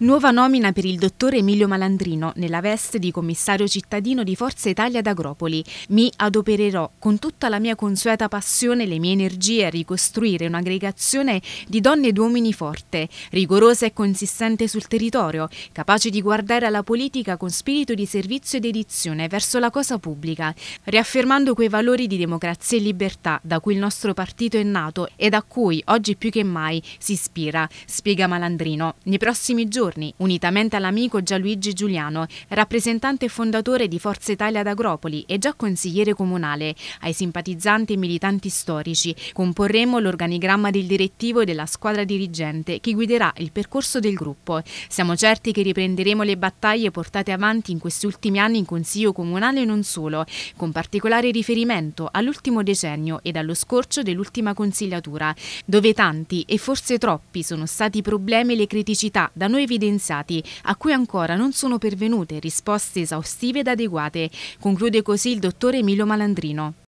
Nuova nomina per il dottor Emilio Malandrino nella veste di commissario cittadino di Forza Italia d'Agropoli. Mi adopererò con tutta la mia consueta passione e le mie energie a ricostruire un'aggregazione di donne ed uomini forte, rigorosa e consistente sul territorio, capace di guardare alla politica con spirito di servizio ed edizione verso la cosa pubblica, riaffermando quei valori di democrazia e libertà da cui il nostro partito è nato ed a cui oggi più che mai si ispira, spiega Malandrino. Nei prossimi giorni giorni, unitamente all'amico Gianluigi Giuliano, rappresentante fondatore di Forza Italia d'Agropoli e già consigliere comunale, ai simpatizzanti e militanti storici, comporremo l'organigramma del direttivo e della squadra dirigente che guiderà il percorso del gruppo. Siamo certi che riprenderemo le battaglie portate avanti in questi ultimi anni in Consiglio Comunale e non solo, con particolare riferimento all'ultimo decennio ed allo scorcio dell'ultima consigliatura, dove tanti e forse troppi sono stati i problemi e le criticità da noi evidenziati evidenziati, a cui ancora non sono pervenute risposte esaustive ed adeguate, conclude così il dottor Emilio Malandrino.